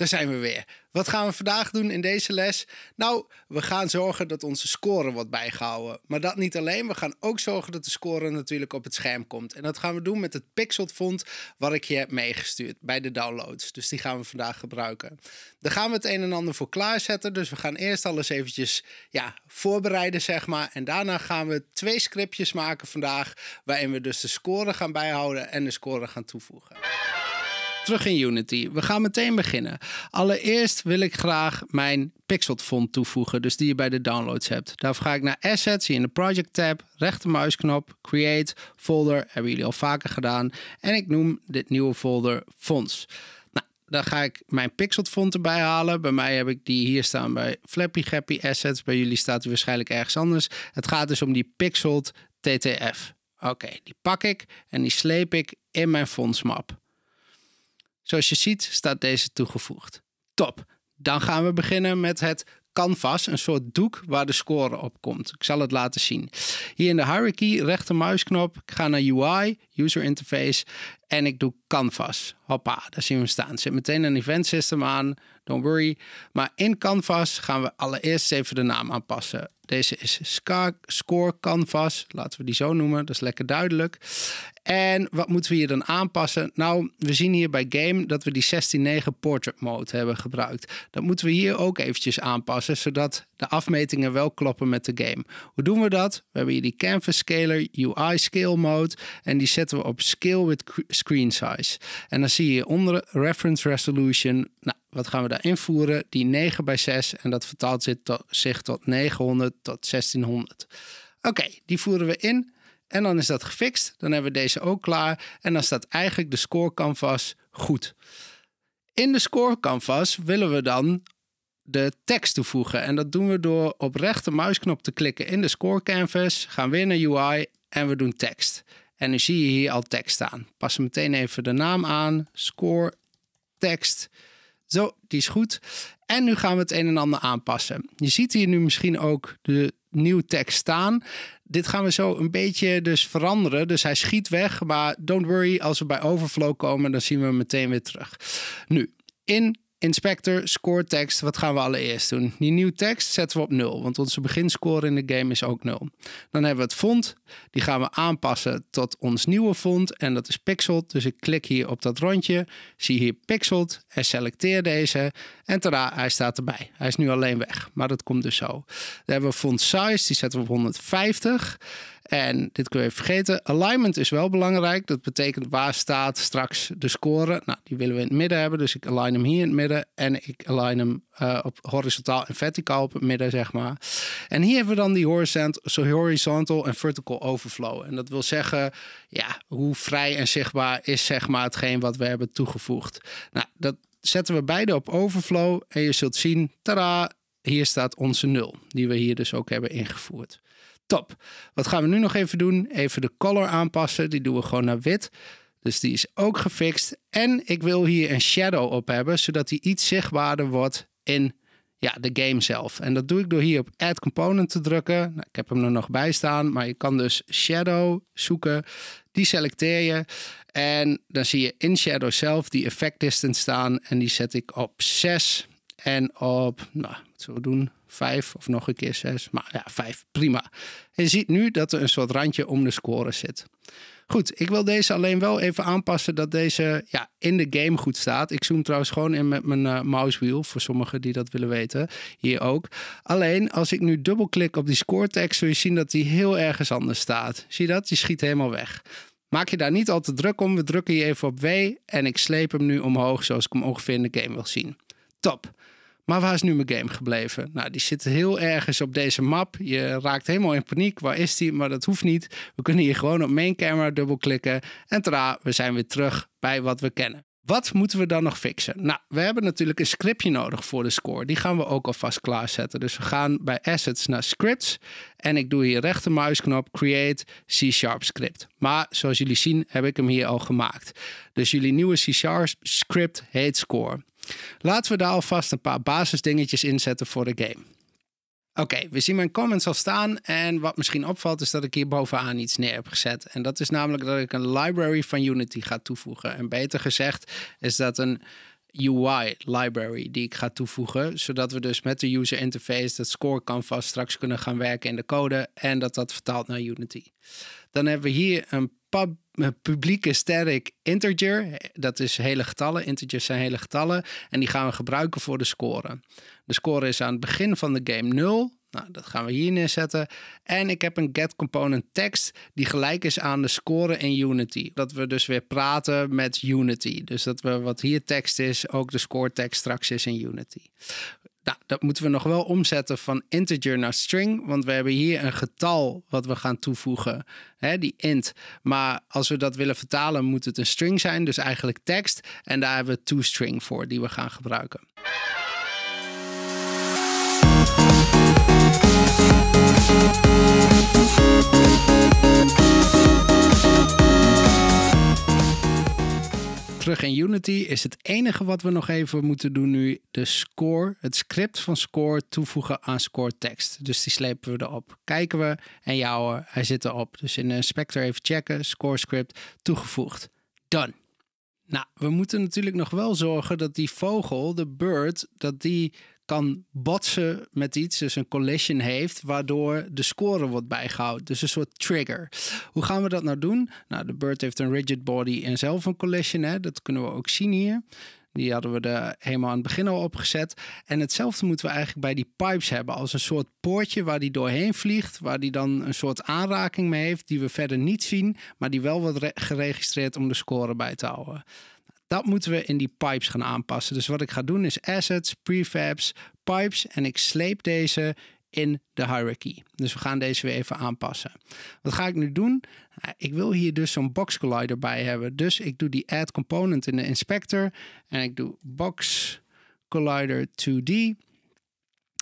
daar zijn we weer. Wat gaan we vandaag doen in deze les? Nou, we gaan zorgen dat onze score wordt bijgehouden. Maar dat niet alleen, we gaan ook zorgen dat de score natuurlijk op het scherm komt. En dat gaan we doen met het Pixelfond font wat ik je heb meegestuurd bij de downloads. Dus die gaan we vandaag gebruiken. Daar gaan we het een en ander voor klaarzetten. Dus we gaan eerst alles eventjes ja, voorbereiden, zeg maar. En daarna gaan we twee scriptjes maken vandaag, waarin we dus de score gaan bijhouden en de score gaan toevoegen. Terug in Unity. We gaan meteen beginnen. Allereerst wil ik graag mijn pixelt font toevoegen, dus die je bij de downloads hebt. Daarvoor ga ik naar Assets, hier in de Project tab, rechtermuisknop, Create, Folder, hebben jullie al vaker gedaan. En ik noem dit nieuwe folder Fonts. Nou, dan ga ik mijn pixelt font erbij halen. Bij mij heb ik die hier staan bij Flappy Gappy Assets. Bij jullie staat die waarschijnlijk ergens anders. Het gaat dus om die pixelt TTF. Oké, die pak ik en die sleep ik in mijn fontsmap. Zoals je ziet staat deze toegevoegd. Top. Dan gaan we beginnen met het canvas, een soort doek waar de score op komt. Ik zal het laten zien. Hier in de hierarchy, rechtermuisknop, ik ga naar UI, user interface en ik doe Canvas. Hoppa, daar zien we hem staan. Zit meteen een event system aan. Don't worry. Maar in Canvas gaan we allereerst even de naam aanpassen. Deze is Score Canvas. Laten we die zo noemen. Dat is lekker duidelijk. En wat moeten we hier dan aanpassen? Nou, we zien hier bij Game dat we die 16.9 Portrait Mode hebben gebruikt. Dat moeten we hier ook eventjes aanpassen, zodat de afmetingen wel kloppen met de game. Hoe doen we dat? We hebben hier die canvas scaler, UI scale mode en die zetten we op scale with screen size. En dan zie je onder reference resolution, nou, wat gaan we daar invoeren? Die 9 bij 6 en dat vertaalt zich tot, zich tot 900 tot 1600. Oké, die voeren we in. En dan is dat gefixt. Dan hebben we deze ook klaar. En dan staat eigenlijk de score canvas goed. In de score canvas willen we dan de tekst toevoegen. En dat doen we door op rechter muisknop te klikken in de score canvas. Gaan weer naar UI en we doen tekst. En nu zie je hier al tekst staan. Pas meteen even de naam aan. Score, tekst. Zo, die is goed. En nu gaan we het een en ander aanpassen. Je ziet hier nu misschien ook de nieuwe tekst staan. Dit gaan we zo een beetje dus veranderen. Dus hij schiet weg, maar don't worry, als we bij overflow komen, dan zien we hem meteen weer terug. Nu, in Inspector, score tekst, wat gaan we allereerst doen? Die nieuwe tekst zetten we op 0, want onze beginscore in de game is ook 0. Dan hebben we het font, die gaan we aanpassen tot ons nieuwe font en dat is pixel. Dus ik klik hier op dat rondje, zie hier pixel, en selecteer deze en tada, hij staat erbij. Hij is nu alleen weg, maar dat komt dus zo. Dan hebben we font size, die zetten we op 150 en dit kun je even vergeten. Alignment is wel belangrijk. Dat betekent waar staat straks de score. Nou, die willen we in het midden hebben. Dus ik align hem hier in het midden. En ik align hem eh, op horizontaal en verticaal op het midden, zeg maar. En hier hebben we dan die horizontal en vertical overflow. En dat wil zeggen, ja, hoe vrij en zichtbaar is zeg maar hetgeen wat we hebben toegevoegd. Nou, dat zetten we beide op overflow. En je zult zien, tada, hier staat onze nul. Die we hier dus ook hebben ingevoerd. Top. Wat gaan we nu nog even doen? Even de color aanpassen. Die doen we gewoon naar wit. Dus die is ook gefixt. En ik wil hier een shadow op hebben, zodat die iets zichtbaarder wordt in ja, de game zelf. En dat doe ik door hier op Add Component te drukken. Nou, ik heb hem er nog bij staan, maar je kan dus Shadow zoeken. Die selecteer je. En dan zie je in Shadow zelf die Effect Distance staan. En die zet ik op 6. En op, nou, wat zullen we doen? Vijf of nog een keer zes. Maar ja, vijf, prima. je ziet nu dat er een soort randje om de score zit. Goed, ik wil deze alleen wel even aanpassen dat deze ja, in de game goed staat. Ik zoom trouwens gewoon in met mijn uh, eh, mousewiel, voor sommigen die dat willen weten. Hier ook. Alleen, als ik nu dubbelklik op die score zul je zien dat die heel ergens anders staat. Zie je dat? Die schiet helemaal weg. Maak je daar niet al te druk om. We drukken hier even op W en ik sleep hem nu omhoog zoals ik hem ongeveer in de game wil zien top. Maar waar is nu mijn game gebleven? Nou, die zit heel ergens op deze map. Je raakt helemaal in paniek. Waar is die? Maar dat hoeft niet. We kunnen hier gewoon op main camera dubbelklikken. En tra, we zijn weer terug bij wat we kennen. Wat moeten we dan nog fixen? Nou, we hebben natuurlijk een scriptje nodig voor de score. Die gaan we ook alvast klaarzetten. Dus we gaan bij assets naar scripts. En ik doe hier rechtermuisknop create C-sharp script. Maar zoals jullie zien heb ik hem hier al gemaakt. Dus jullie nieuwe C-sharp script heet score. Laten we daar alvast een paar basisdingetjes inzetten voor de game. Oké, we zien mijn comments al staan en wat misschien opvalt is dat ik hier bovenaan iets neer heb gezet. En dat is namelijk dat ik een library van Unity ga toevoegen. En beter gezegd is dat een UI library die ik ga toevoegen, zodat we dus met de user interface dat score canvas straks kunnen gaan werken in de code en dat dat vertaalt naar Unity. Dan hebben we hier een pub publieke sterk integer. Dat is hele getallen. Integers zijn hele getallen. En die gaan we gebruiken voor de score. De score is aan het begin van de game 0. Nou, dat gaan we hier neerzetten. En ik heb een get component text die gelijk is aan de score in Unity. Dat we dus weer praten met Unity. Dus dat we wat hier tekst is, ook de score tekst straks is in Unity. Nou, dat moeten we nog wel omzetten van integer naar string, want we hebben hier een getal wat we gaan toevoegen, hè, die int. Maar als we dat willen vertalen, moet het een string zijn, dus eigenlijk tekst. En daar hebben we toString voor, die we gaan gebruiken. in Unity. Is het enige wat we nog even moeten doen nu de score, het script van score toevoegen aan score tekst. Dus die slepen we erop. Kijken we en ja hij zit erop. Dus in de eh, inspector even checken, score script toegevoegd. Done. Nou, we moeten natuurlijk nog wel zorgen dat die vogel, de bird, dat die kan botsen met iets, dus een collision heeft, waardoor de score wordt bijgehouden. Dus een soort trigger. Hoe gaan we dat nou doen? Nou, de bird heeft een rigid body en zelf een collision. Hè? Dat kunnen we ook zien hier. Die hadden we er helemaal aan het begin al opgezet. En hetzelfde moeten we eigenlijk bij die pipes hebben. Als een soort poortje waar die doorheen vliegt. Waar die dan een soort aanraking mee heeft. Die we verder niet zien. Maar die wel wordt geregistreerd om de score bij te houden. Dat moeten we in die pipes gaan aanpassen. Dus wat ik ga doen is assets, prefabs, pipes en ik sleep deze in de hierarchy. Dus we gaan deze weer even aanpassen. Wat ga ik nu doen? Eh, ik wil hier dus zo'n box collider bij hebben. Dus ik doe die add component in de inspector en ik doe box collider 2D.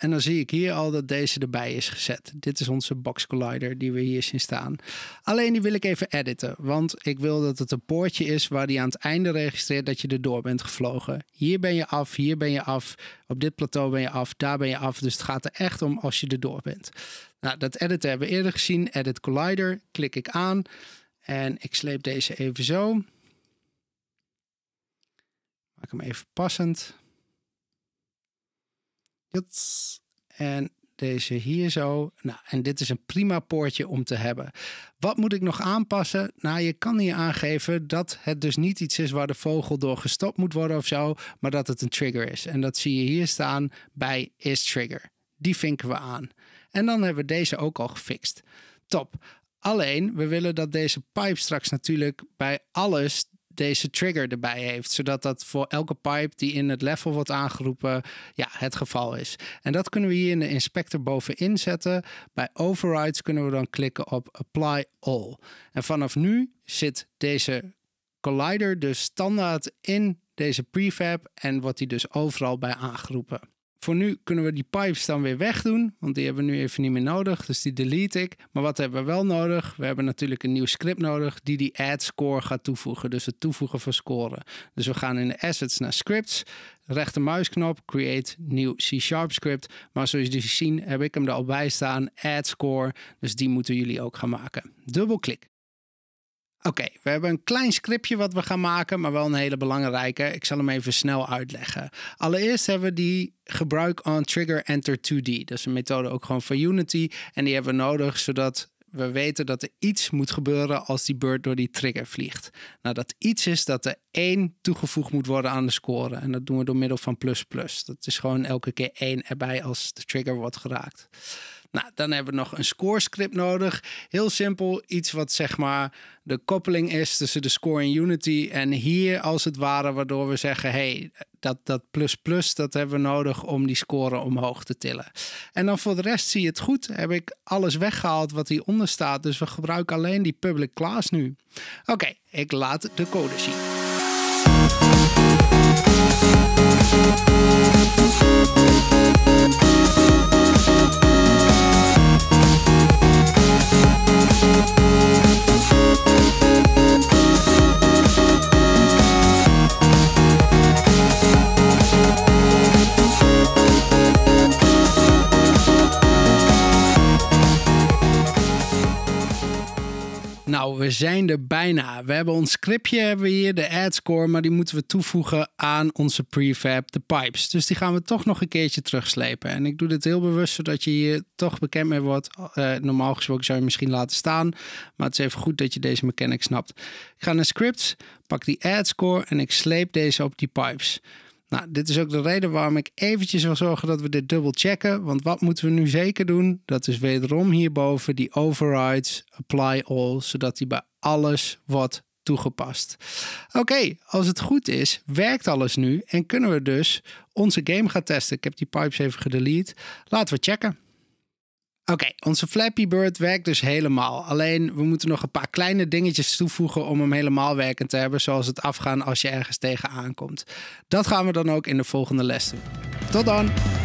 En dan zie ik hier al dat deze erbij is gezet. Dit is onze box collider die we hier zien staan. Alleen die wil ik even editen, want ik wil dat het een poortje is waar die aan het einde registreert dat je erdoor bent gevlogen. Hier ben je af, hier ben je af, op dit plateau ben je af, daar ben je af. Dus het gaat er echt om als je erdoor bent. Nou, dat editen hebben we eerder gezien. Edit collider, klik ik aan en ik sleep deze even zo. Maak hem even passend. En deze hier zo. Nou, en dit is een prima poortje om te hebben. Wat moet ik nog aanpassen? Nou, je kan hier aangeven dat het dus niet iets is waar de vogel door gestopt moet worden of zo, maar dat het een trigger is. En dat zie je hier staan bij is trigger. Die vinken we aan. En dan hebben we deze ook al gefixt. Top. Alleen, we willen dat deze pipe straks natuurlijk bij alles deze trigger erbij heeft. Zodat dat voor elke pipe die in het level wordt aangeroepen, ja, het geval is. En dat kunnen we hier in de inspector bovenin zetten. Bij overrides kunnen we dan klikken op apply all. En vanaf nu zit deze collider dus standaard in deze prefab en wordt die dus overal bij aangeroepen voor nu kunnen we die pipes dan weer wegdoen, want die hebben we nu even niet meer nodig, dus die delete ik. Maar wat hebben we wel nodig? We hebben natuurlijk een nieuw script nodig die die add score gaat toevoegen, dus het toevoegen van scoren. Dus we gaan in de assets naar scripts, rechtermuisknop, create nieuw C-sharp script. Maar zoals jullie zien heb ik hem er al bij staan, add score, dus die moeten jullie ook gaan maken. Dubbelklik. Oké, we hebben een klein scriptje wat we gaan maken, maar wel een hele belangrijke. Ik zal hem even snel uitleggen. Allereerst hebben we die gebruik on trigger enter 2D. Dat is een methode ook gewoon van Unity. En die hebben we nodig zodat we weten dat er iets moet gebeuren als die bird door die trigger vliegt. Nou, dat iets is dat er één toegevoegd moet worden aan de score. En dat doen we door middel van plus plus. Dat is gewoon elke keer één erbij als de trigger wordt geraakt. Nou, dan hebben we nog een scorescript nodig. Heel simpel, iets wat zeg maar de koppeling is tussen de score in Unity. En hier als het ware, waardoor we zeggen, hey, dat, dat plus plus, dat hebben we nodig om die score omhoog te tillen. En dan voor de rest zie je het goed, heb ik alles weggehaald wat hieronder staat. Dus we gebruiken alleen die public class nu. Oké, ik laat de code zien. Nou, we zijn er bijna. We hebben ons scriptje hebben hier, de adscore, maar die moeten we toevoegen aan onze prefab, de pipes. Dus die gaan we toch nog een keertje terugslepen. En ik doe dit heel bewust, zodat je hier toch bekend mee wordt. Eh, normaal gesproken zou je misschien laten staan, maar het is even goed dat je deze mechanic snapt. Ik ga naar scripts, pak die adscore en ik sleep deze op die pipes. Nou, dit is ook de reden waarom ik eventjes wil zorgen dat we dit dubbel checken. Want wat moeten we nu zeker doen? Dat is wederom hierboven die overrides apply all, zodat die bij alles wordt toegepast. Oké, als het goed is, werkt alles nu en kunnen we dus onze game gaan testen. Ik heb die pipes even gedelete. Laten we checken. Oké, onze Flappy Bird werkt dus helemaal. Alleen we moeten nog een paar kleine dingetjes toevoegen om hem helemaal werkend te hebben, zoals het afgaan als je ergens tegenaan komt. Dat gaan we dan ook in de volgende les doen. Tot dan!